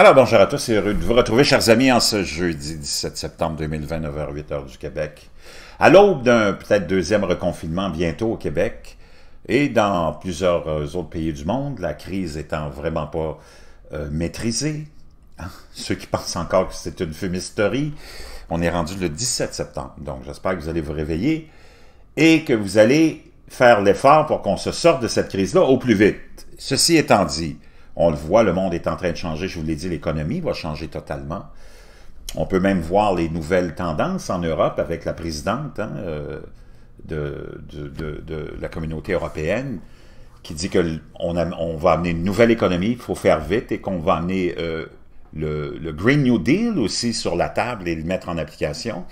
Alors, bonjour à tous et heureux de vous retrouver, chers amis, en ce jeudi 17 septembre 2020, 8h du Québec. À l'aube d'un peut-être deuxième reconfinement bientôt au Québec et dans plusieurs euh, autres pays du monde, la crise étant vraiment pas euh, maîtrisée. Hein, ceux qui pensent encore que c'est une fumisterie, on est rendu le 17 septembre, donc j'espère que vous allez vous réveiller et que vous allez faire l'effort pour qu'on se sorte de cette crise-là au plus vite. Ceci étant dit, on le voit, le monde est en train de changer. Je vous l'ai dit, l'économie va changer totalement. On peut même voir les nouvelles tendances en Europe avec la présidente hein, euh, de, la communauté européenne qui dit qu'on on va amener une nouvelle économie, il faut faire vite et qu'on va amener euh, le, Green New Deal aussi sur la table et le mettre en application.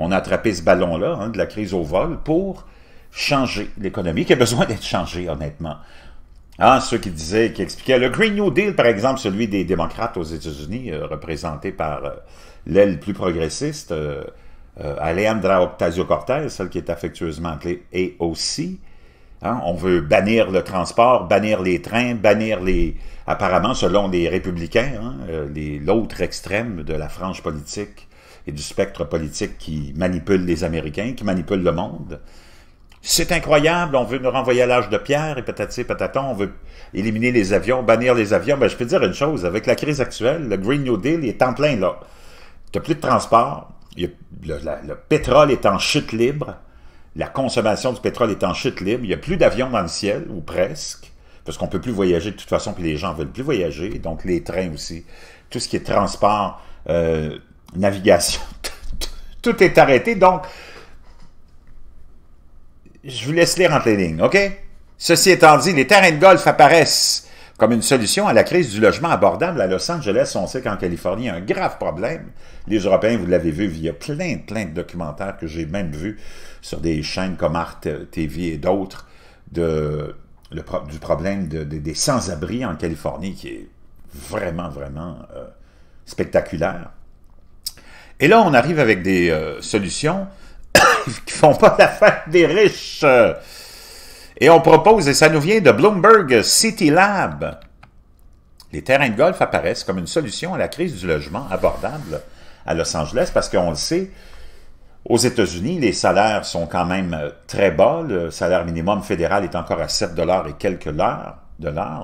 On a attrapé ce ballon-là hein, de la crise au vol pour changer l'économie qui a besoin d'être changée, honnêtement. Ah, ceux qui disaient, qui expliquaient le Green New Deal, par exemple, celui des démocrates aux États-Unis, euh, représenté par euh, l'aile plus progressiste, euh, euh, Alejandra Ocasio-Cortez, celle qui est affectueusement appelée Et hein, aussi, on veut bannir le transport, bannir les trains, bannir les... Apparemment, selon les républicains, hein, l'autre extrême de la frange politique et du spectre politique qui manipule les Américains, qui manipule le monde, c'est incroyable, on veut nous renvoyer à l'âge de pierre et patati pataton, on veut éliminer les avions, bannir les avions. Mais ben, je peux dire une chose, avec la crise actuelle, le Green New Deal est en plein là. Tu plus de transport, le, pétrole est en chute libre, la consommation du pétrole est en chute libre, il n'y a plus d'avions dans le ciel, ou presque, parce qu'on ne peut plus voyager de toute façon, puis les gens veulent plus voyager, donc les trains aussi, tout ce qui est transport, euh, navigation, tout est arrêté, donc je vous laisse lire entre les lignes, OK? Ceci étant dit, les terrains de golf apparaissent comme une solution à la crise du logement abordable à Los Angeles. On sait qu'en Californie, il y a un grave problème. Les Européens, vous l'avez vu via plein, plein de documentaires que j'ai même vus sur des chaînes comme Art TV et d'autres, du problème des sans-abri en Californie qui est vraiment, vraiment euh, spectaculaire. Et là, on arrive avec des euh, solutions qui font pas la fête des riches. Et on propose, et ça nous vient de Bloomberg City Lab, les terrains de golf apparaissent comme une solution à la crise du logement abordable à Los Angeles, parce qu'on le sait, aux États-Unis, les salaires sont quand même euh, très bas. Le salaire minimum fédéral est encore à 7 et quelques dollars.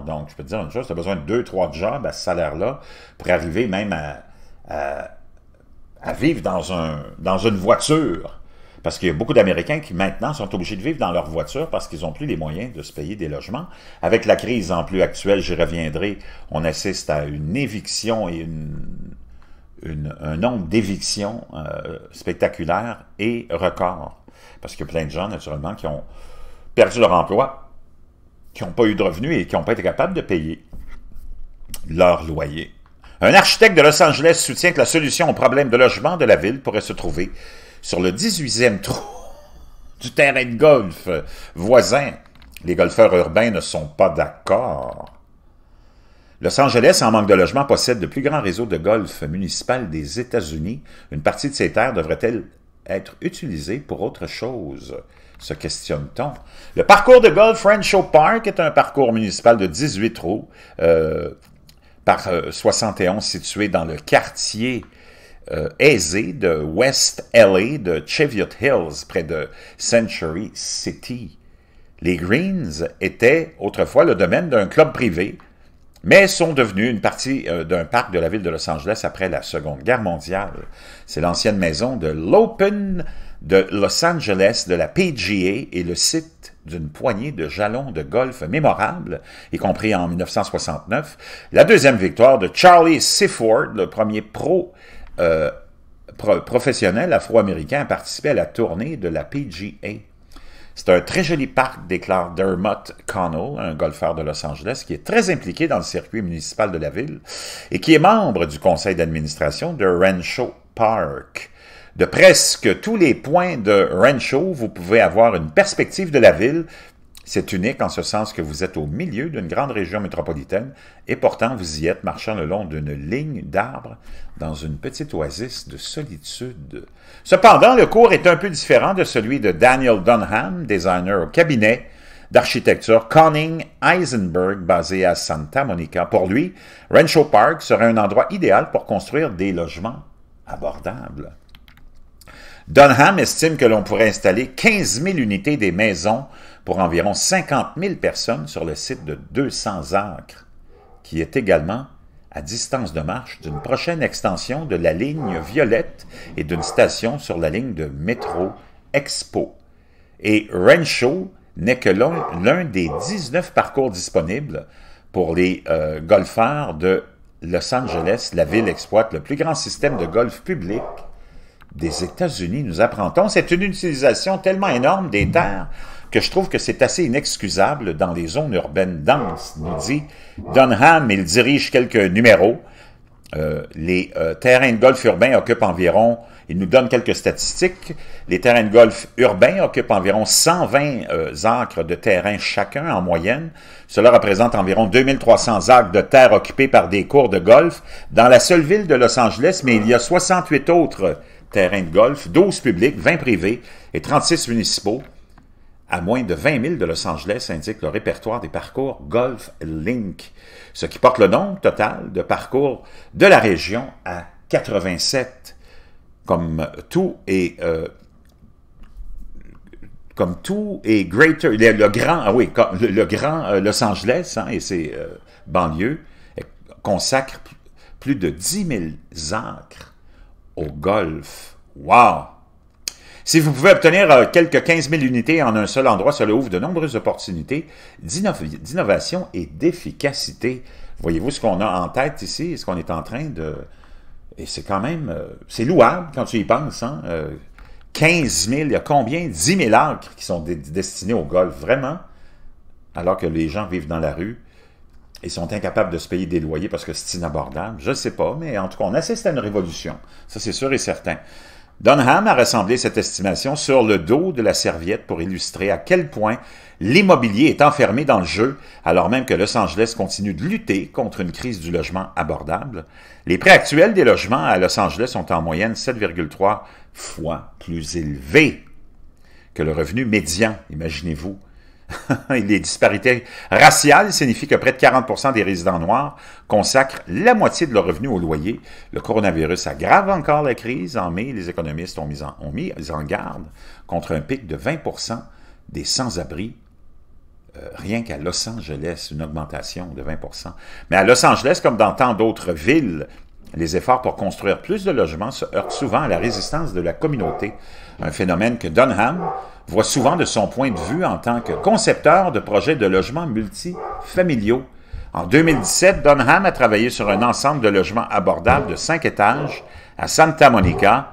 Donc, je peux dire une chose, tu as besoin de deux, trois jobs à ce salaire-là pour arriver même à, vivre dans, dans une voiture. Parce qu'il y a beaucoup d'Américains qui maintenant sont obligés de vivre dans leur voiture parce qu'ils n'ont plus les moyens de se payer des logements. Avec la crise en plus actuelle, j'y reviendrai, on assiste à une éviction et un nombre d'évictions euh, spectaculaires et record. Parce qu'il y a plein de gens, naturellement, qui ont perdu leur emploi, qui n'ont pas eu de revenus et qui n'ont pas été capables de payer leur loyer. Un architecte de Los Angeles soutient que la solution au problème de logement de la ville pourrait se trouver sur le 18e trou du terrain de golf voisin, les golfeurs urbains ne sont pas d'accord. Los Angeles, en manque de logement, possède le plus grand réseau de golf municipal des États-Unis. Une partie de ces terres devrait-elle être utilisée pour autre chose se questionne-t-on. Le parcours de golf Rancho Park est un parcours municipal de 18 trous euh, par 71 euh, situé dans le quartier euh, aisé de West LA, de Cheviot Hills, près de Century City. Les Greens étaient autrefois le domaine d'un club privé, mais sont devenus une partie euh, d'un parc de la ville de Los Angeles après la Seconde Guerre mondiale. C'est l'ancienne maison de l'Open de Los Angeles, de la PGA et le site d'une poignée de jalons de golf mémorables, y compris en 1969, la deuxième victoire de Charlie Seaford, le premier pro euh, professionnel afro américain a participé à la tournée de la PGA. C'est un très joli parc, déclare Dermot Connell, un golfeur de Los Angeles, qui est très impliqué dans le circuit municipal de la ville et qui est membre du conseil d'administration de Rancho Park. De presque tous les points de Rancho, vous pouvez avoir une perspective de la ville c'est unique en ce sens que vous êtes au milieu d'une grande région métropolitaine et pourtant vous y êtes marchant le long d'une ligne d'arbres dans une petite oasis de solitude. Cependant, le cours est un peu différent de celui de Daniel Dunham, designer au cabinet d'architecture Conning Eisenberg basé à Santa Monica. Pour lui, Rancho Park serait un endroit idéal pour construire des logements abordables. Dunham estime que l'on pourrait installer 15 000 unités des maisons pour environ 50 000 personnes sur le site de 200 acres, qui est également à distance de marche d'une prochaine extension de la ligne Violette et d'une station sur la ligne de métro Expo. Et Rancho n'est que l'un des 19 parcours disponibles pour les euh, golfeurs de Los Angeles. La ville exploite le plus grand système de golf public des États-Unis, nous apprendons. C'est une utilisation tellement énorme des terres que je trouve que c'est assez inexcusable dans les zones urbaines denses, nous dit Dunham. Il dirige quelques numéros. Euh, les euh, terrains de golf urbains occupent environ, il nous donne quelques statistiques, les terrains de golf urbains occupent environ 120 euh, acres de terrain chacun en moyenne. Cela représente environ 2300 acres de terres occupées par des cours de golf dans la seule ville de Los Angeles, mais il y a 68 autres terrains de golf, 12 publics, 20 privés et 36 municipaux, à moins de 20 000 de Los Angeles, indique le répertoire des parcours Golf Link, ce qui porte le nombre total de parcours de la région à 87, comme tout est euh, comme tout est Greater, le, grand, ah oui, comme le, grand euh, Los Angeles hein, et ses euh, banlieues consacrent plus de 10 000 acres au golf. Wow! Si vous pouvez obtenir euh, quelques 15 000 unités en un seul endroit, cela ouvre de nombreuses opportunités d'innovation et d'efficacité. Voyez-vous ce qu'on a en tête ici ce qu'on est en train de... Et c'est quand même... Euh, c'est louable quand tu y penses. Hein? 15 euh, 000, il y a combien? 10 000 acres qui sont destinés au golf, vraiment? Alors que les gens vivent dans la rue ils sont incapables de se payer des loyers parce que c'est inabordable. Je ne sais pas, mais en tout cas, on assiste à une révolution. Ça, c'est sûr et certain. Dunham a rassemblé cette estimation sur le dos de la serviette pour illustrer à quel point l'immobilier est enfermé dans le jeu, alors même que Los Angeles continue de lutter contre une crise du logement abordable. Les prix actuels des logements à Los Angeles sont en moyenne 7,3 fois plus élevés que le revenu médian, imaginez-vous, les disparités raciales signifient que près de 40 des résidents noirs consacrent la moitié de leurs revenus au loyer. Le coronavirus aggrave encore la crise. En mai, les économistes ont mis en, garde contre un pic de 20 des sans-abri euh, rien qu'à Los Angeles, une augmentation de 20 Mais à Los Angeles, comme dans tant d'autres villes, les efforts pour construire plus de logements se heurtent souvent à la résistance de la communauté, un phénomène que Dunham, voit souvent de son point de vue en tant que concepteur de projets de logements multifamiliaux. En 2017, Donham a travaillé sur un ensemble de logements abordables de cinq étages à Santa Monica,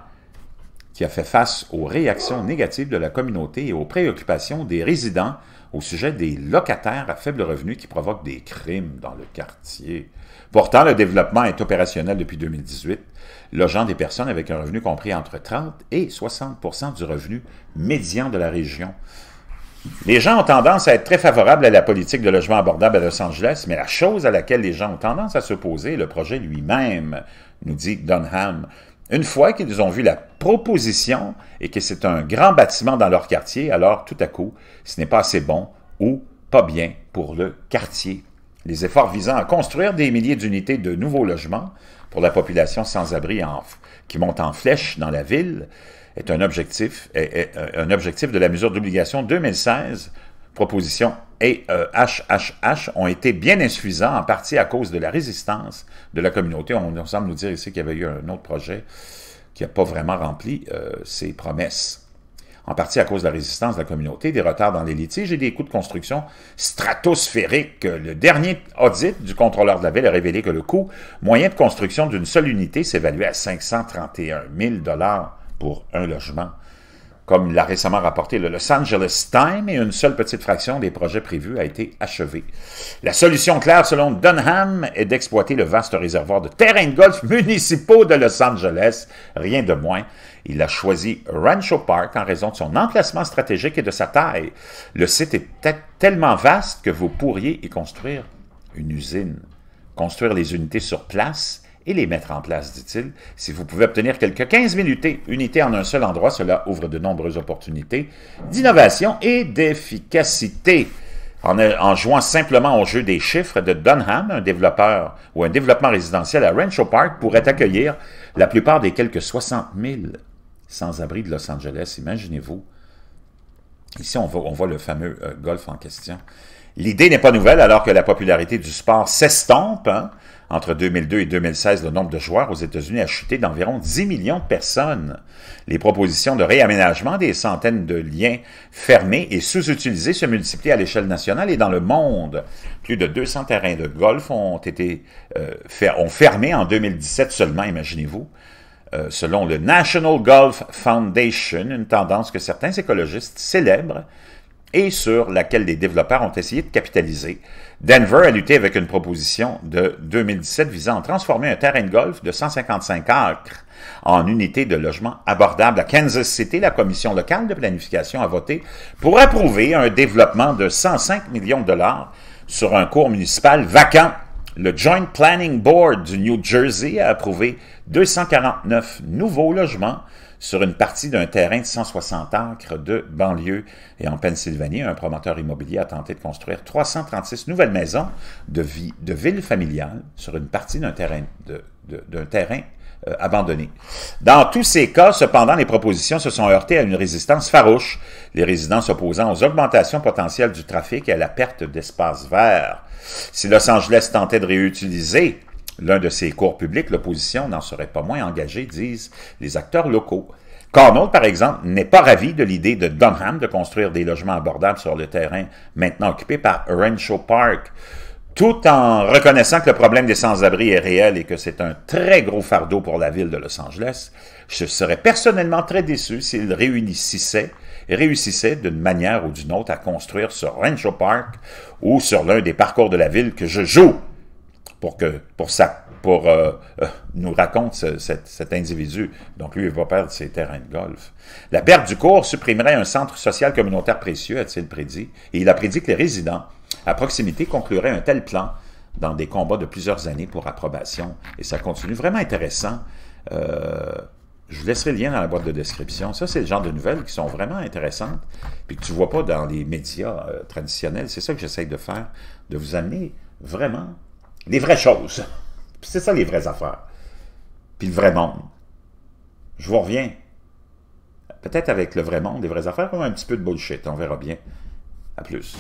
qui a fait face aux réactions négatives de la communauté et aux préoccupations des résidents au sujet des locataires à faible revenu qui provoquent des crimes dans le quartier. Pourtant, le développement est opérationnel depuis 2018, logeant des personnes avec un revenu compris entre 30 et 60 du revenu médian de la région. Les gens ont tendance à être très favorables à la politique de logement abordable à Los Angeles, mais la chose à laquelle les gens ont tendance à s'opposer est le projet lui-même, nous dit Dunham. Une fois qu'ils ont vu la proposition et que c'est un grand bâtiment dans leur quartier, alors tout à coup, ce n'est pas assez bon ou pas bien pour le quartier. Les efforts visant à construire des milliers d'unités de nouveaux logements pour la population sans-abri qui monte en flèche dans la ville est un objectif, euh, un objectif de la mesure d'obligation 2016, proposition et HHH euh, ont été bien insuffisants, en partie à cause de la résistance de la communauté. On, semble nous dire ici qu'il y avait eu un autre projet qui n'a pas vraiment rempli euh, ses promesses. En partie à cause de la résistance de la communauté, des retards dans les litiges et des coûts de construction stratosphériques. Le dernier audit du contrôleur de la ville a révélé que le coût moyen de construction d'une seule unité s'évaluait à 531 000 pour un logement. Comme l'a récemment rapporté le Los Angeles Times, et une seule petite fraction des projets prévus a été achevée. La solution claire, selon Dunham, est d'exploiter le vaste réservoir de terrains de golf municipaux de Los Angeles, rien de moins. Il a choisi Rancho Park en raison de son emplacement stratégique et de sa taille. Le site est tellement vaste que vous pourriez y construire une usine. Construire les unités sur place et les mettre en place, dit-il. Si vous pouvez obtenir quelques 15 unités, unités en un seul endroit, cela ouvre de nombreuses opportunités d'innovation et d'efficacité. En, jouant simplement au jeu des chiffres de Dunham, un développeur ou un développement résidentiel à Rancho Park pourrait accueillir la plupart des quelques 60 000 sans-abri de Los Angeles. Imaginez-vous. Ici, on voit, le fameux euh, golf en question. L'idée n'est pas nouvelle alors que la popularité du sport s'estompe. Hein. Entre 2002 et 2016, le nombre de joueurs aux États-Unis a chuté d'environ 10 millions de personnes. Les propositions de réaménagement des centaines de liens fermés et sous-utilisés se multiplient à l'échelle nationale et dans le monde. Plus de 200 terrains de golf ont été euh, ont fermé en 2017 seulement, imaginez-vous. Euh, selon le National Golf Foundation, une tendance que certains écologistes célèbrent, et sur laquelle des développeurs ont essayé de capitaliser, Denver a lutté avec une proposition de 2017 visant à transformer un terrain de golf de 155 acres en unité de logement abordable. À Kansas City, la commission locale de planification a voté pour approuver un développement de 105 millions de dollars sur un cours municipal vacant. Le Joint Planning Board du New Jersey a approuvé 249 nouveaux logements sur une partie d'un terrain de 160 acres de banlieue. Et en Pennsylvanie, un promoteur immobilier a tenté de construire 336 nouvelles maisons de, vie, de villes familiales sur une partie d'un terrain, terrain euh, abandonné. Dans tous ces cas, cependant, les propositions se sont heurtées à une résistance farouche, les résidents s'opposant aux augmentations potentielles du trafic et à la perte d'espace verts. Si Los Angeles tentait de réutiliser L'un de ses cours publics, l'opposition n'en serait pas moins engagée, disent les acteurs locaux. Cornell, par exemple, n'est pas ravi de l'idée de Dunham de construire des logements abordables sur le terrain maintenant occupé par Rancho Park, tout en reconnaissant que le problème des sans-abri est réel et que c'est un très gros fardeau pour la ville de Los Angeles. Je serais personnellement très déçu s'il réussissait d'une manière ou d'une autre à construire sur Rancho Park ou sur l'un des parcours de la ville que je joue pour, que, pour, sa, pour euh, euh, nous raconte cet, individu. Donc, lui, il va perdre ses terrains de golf. La perte du cours supprimerait un centre social communautaire précieux, a-t-il prédit. Et il a prédit que les résidents à proximité concluraient un tel plan dans des combats de plusieurs années pour approbation. Et ça continue. Vraiment intéressant. Euh, je vous laisserai le lien dans la boîte de description. Ça, c'est le genre de nouvelles qui sont vraiment intéressantes puis que tu ne vois pas dans les médias traditionnels. C'est ça que j'essaye de faire, de vous amener vraiment les vraies choses. C'est ça les vraies affaires. Puis le vrai monde. Je vous reviens. Peut-être avec le vrai monde, les vraies affaires, ou un petit peu de bullshit. On verra bien. À plus.